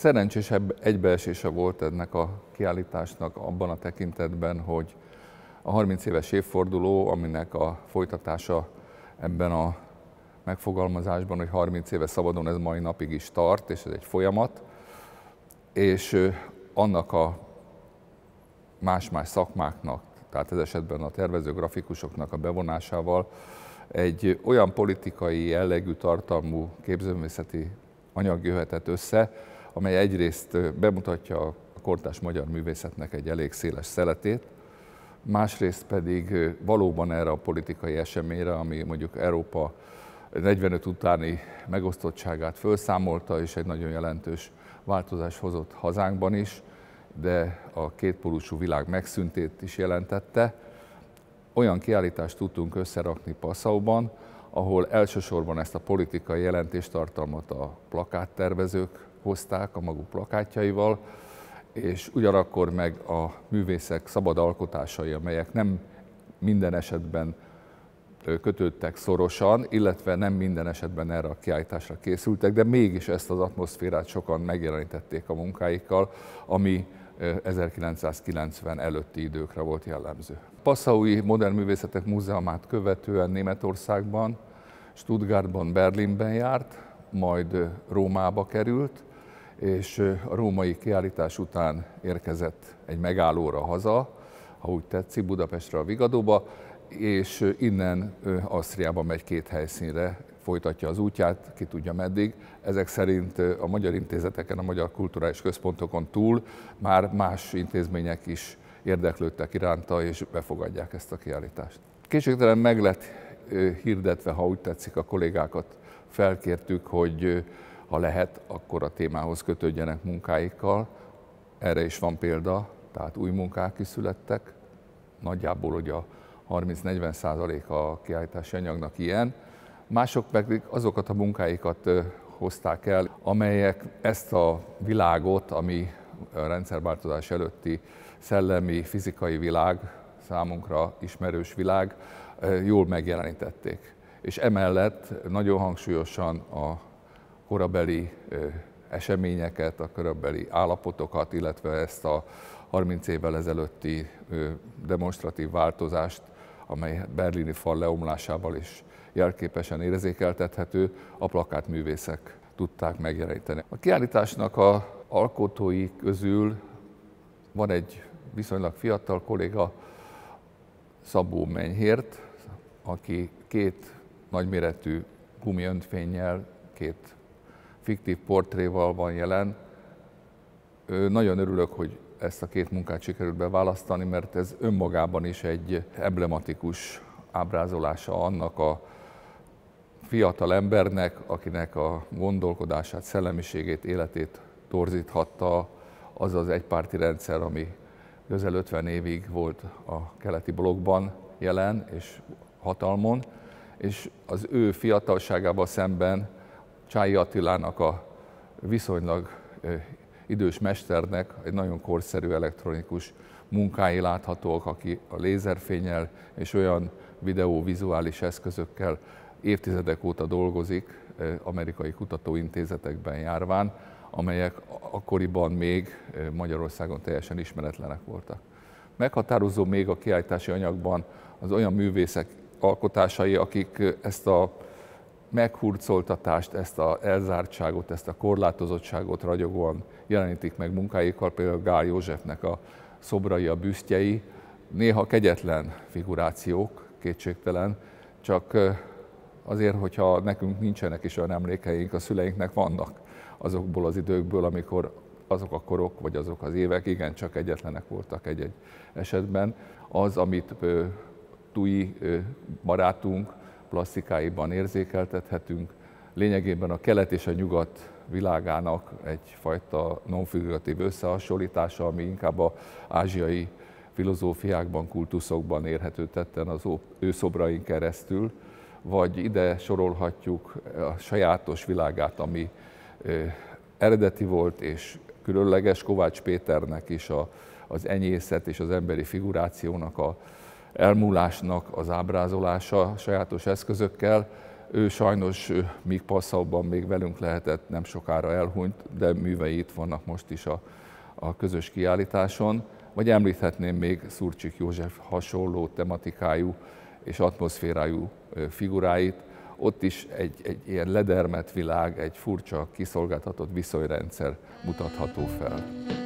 szerencsésebb egybeesése volt ennek a kiállításnak abban a tekintetben, hogy a 30 éves évforduló, aminek a folytatása ebben a megfogalmazásban, hogy 30 éve szabadon ez mai napig is tart, és ez egy folyamat, és annak a más-más szakmáknak, tehát ez esetben a tervező grafikusoknak a bevonásával egy olyan politikai jellegű tartalmú képzőművészeti anyag jöhetett össze, amely egyrészt bemutatja a kortás magyar művészetnek egy elég széles szeletét, másrészt pedig valóban erre a politikai eseményre, ami mondjuk Európa 45 utáni megosztottságát felszámolta, és egy nagyon jelentős változás hozott hazánkban is, de a kétpólusú világ megszüntét is jelentette. Olyan kiállítást tudtunk összerakni Passauban, ahol elsősorban ezt a politikai jelentéstartalmat a plakáttervezők hozták a maguk plakátjaival, és ugyanakkor meg a művészek szabad alkotásai, amelyek nem minden esetben kötődtek szorosan, illetve nem minden esetben erre a kiállításra készültek, de mégis ezt az atmoszférát sokan megjelenítették a munkáikkal, ami 1990 előtti időkre volt jellemző. Passaui Modern Művészetek Múzeumát követően Németországban, Stuttgartban, Berlinben járt, majd Rómába került, és a római kiállítás után érkezett egy megállóra haza, ha úgy tetszik, Budapestre a Vigadóba, és innen Ausztriába megy két helyszínre, folytatja az útját, ki tudja meddig. Ezek szerint a magyar intézeteken, a magyar kulturális központokon túl már más intézmények is érdeklődtek iránta, és befogadják ezt a kiállítást. Kétségtelen meg lett hirdetve, ha úgy tetszik, a kollégákat felkértük, hogy ha lehet, akkor a témához kötődjenek munkáikkal. Erre is van példa, tehát új munkák is születtek, nagyjából ugye a 30-40 százalék a kiállítási anyagnak ilyen. Mások pedig azokat a munkáikat hozták el, amelyek ezt a világot, ami a rendszerváltozás előtti szellemi, fizikai világ, számunkra ismerős világ, jól megjelenítették. És emellett nagyon hangsúlyosan a korabeli eseményeket, a korabeli állapotokat, illetve ezt a 30 évvel ezelőtti demonstratív változást, amely berlini fal leomlásával is jelképesen érzékeltethető, a plakátművészek tudták megjeleníteni. A kiállításnak a alkotói közül van egy viszonylag fiatal kolléga, Szabó Menyhért, aki két nagyméretű gumiöntfénnyel, két fiktív portréval van jelen. Nagyon örülök, hogy ezt a két munkát sikerült beválasztani, mert ez önmagában is egy emblematikus ábrázolása annak a fiatal embernek, akinek a gondolkodását, szellemiségét, életét torzíthatta az az egypárti rendszer, ami közel 50 évig volt a keleti blokkban jelen és hatalmon, és az ő fiatalságával szemben Csái Attilának, a viszonylag idős mesternek egy nagyon korszerű elektronikus munkái láthatók, aki a lézerfényel és olyan videó-vizuális eszközökkel évtizedek óta dolgozik amerikai kutatóintézetekben járván, amelyek akkoriban még Magyarországon teljesen ismeretlenek voltak. Meghatározó még a kiállítási anyagban az olyan művészek alkotásai, akik ezt a meghurcoltatást, ezt a elzártságot, ezt a korlátozottságot ragyogóan jelenítik meg munkáikkal, például Gál Józsefnek a szobrai, a büsztjei, néha kegyetlen figurációk, kétségtelen, csak azért, hogyha nekünk nincsenek is olyan emlékeink, a szüleinknek vannak azokból az időkből, amikor azok a korok, vagy azok az évek igen csak egyetlenek voltak egy-egy esetben. Az, amit Tui barátunk plastikáiban érzékeltethetünk. Lényegében a kelet és a nyugat világának egyfajta nonfiguratív összehasonlítása, ami inkább a ázsiai filozófiákban, kultuszokban érhető tetten az ő szobrain keresztül, vagy ide sorolhatjuk a sajátos világát, ami eredeti volt, és különleges Kovács Péternek is a, az enyészet és az emberi figurációnak a, elmúlásnak az ábrázolása sajátos eszközökkel. Ő sajnos még Passauban még velünk lehetett, nem sokára elhunyt, de művei itt vannak most is a, a közös kiállításon. Vagy említhetném még Szurcsik József hasonló tematikájú és atmoszférájú figuráit. Ott is egy, egy ilyen ledermet világ, egy furcsa, kiszolgáltatott viszonyrendszer mutatható fel.